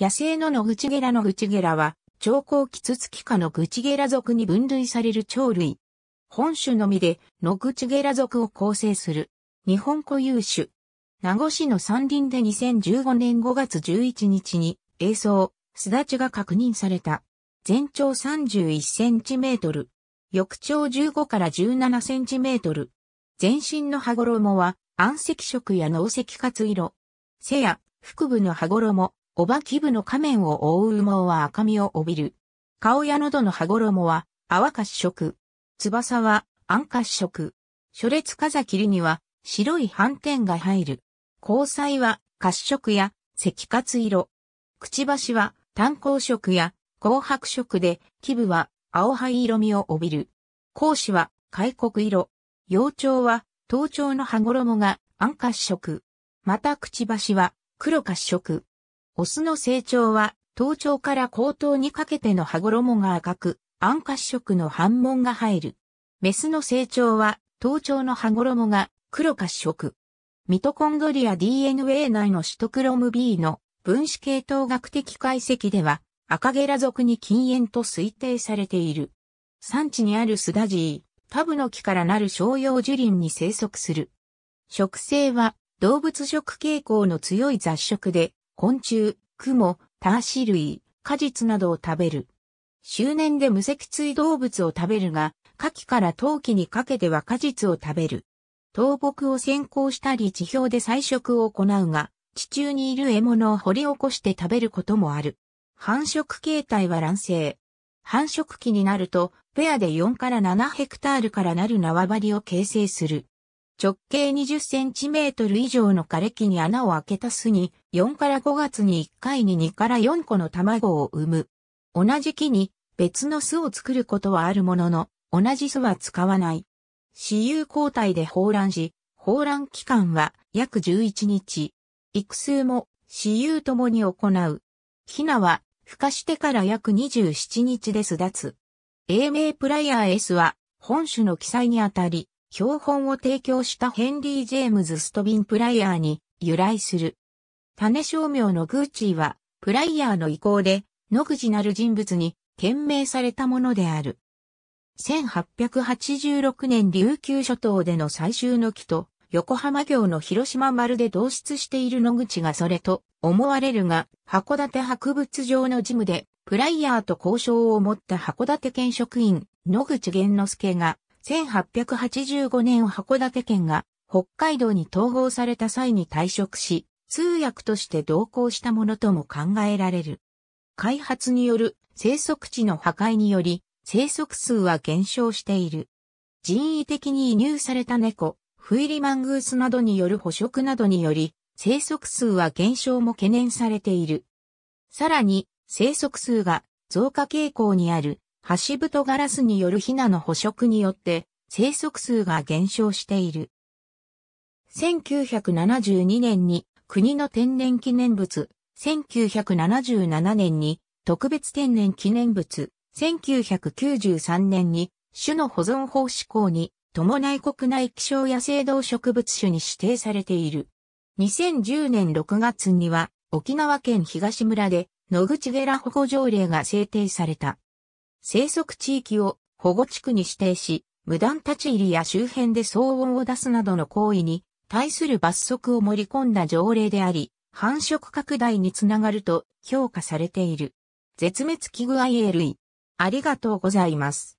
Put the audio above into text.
野生のノグチゲラノグチゲラは、超高キツツキ科のグチゲラ属に分類される鳥類。本種のみで、ノグチゲラ属を構成する。日本固有種。名護市の山林で2015年5月11日に、映像、巣立ちが確認された。全長31センチメートル。翼長15から17センチメートル。全身の羽衣は、暗赤色や脳赤活色。背や腹部の羽衣、おばき部の仮面を覆う羽毛は赤みを帯びる。顔や喉の羽衣は泡褐色。翼は暗褐色。初列風切りには白い斑点が入る。交際は褐色や赤褐色。くちばしは炭鉱色や紅白色で、基部は青灰色みを帯びる。講師は開国色。幼鳥は頭頂の羽衣が暗褐色。またくちばしは黒褐色。オスの成長は、頭頂から後頭にかけての歯衣が赤く、暗褐色の反紋が入る。メスの成長は、頭頂の歯衣が黒褐色。ミトコンドリア DNA 内のシトクロム B の分子系統学的解析では、赤ゲラ属に禁煙と推定されている。産地にあるスダジー、タブの木からなる商用樹林に生息する。植生は動物食傾向の強い雑食で、昆虫、クモ、ターシ類、果実などを食べる。周年で無脊椎動物を食べるが、夏季から冬季にかけては果実を食べる。倒木を先行したり地表で採食を行うが、地中にいる獲物を掘り起こして食べることもある。繁殖形態は卵生。繁殖期になると、ペアで4から7ヘクタールからなる縄張りを形成する。直径20センチメートル以上の枯れ木に穴を開けた巣に、4から5月に1回に2から4個の卵を産む。同じ木に別の巣を作ることはあるものの、同じ巣は使わない。私有交代で放卵し、放卵期間は約11日。育成も私有ともに行う。ヒナは孵化してから約27日で巣立つ。英名プライヤー S は本種の記載にあたり、標本を提供したヘンリー・ジェームズ・ストビン・プライヤーに由来する。種商名のグーチーは、プライヤーの意向で、野口なる人物に、懸命されたものである。1886年琉球諸島での最終の木と、横浜行の広島丸で同室している野口がそれと思われるが、函館博物場の事務で、プライヤーと交渉を持った函館県職員、野口玄之助が、1885年函館県が北海道に統合された際に退職し、通訳として同行したものとも考えられる。開発による生息地の破壊により、生息数は減少している。人為的に移入された猫、フイリマングースなどによる捕食などにより、生息数は減少も懸念されている。さらに、生息数が増加傾向にある、ハシブトガラスによるヒナの捕食によって、生息数が減少している。1972年に国の天然記念物、1977年に特別天然記念物、1993年に種の保存法施行に伴い国内気象野生動植物種に指定されている。2010年6月には沖縄県東村で野口寺保護条例が制定された。生息地域を保護地区に指定し、無断立ち入りや周辺で騒音を出すなどの行為に対する罰則を盛り込んだ条例であり、繁殖拡大につながると評価されている。絶滅危惧 IA 類。ありがとうございます。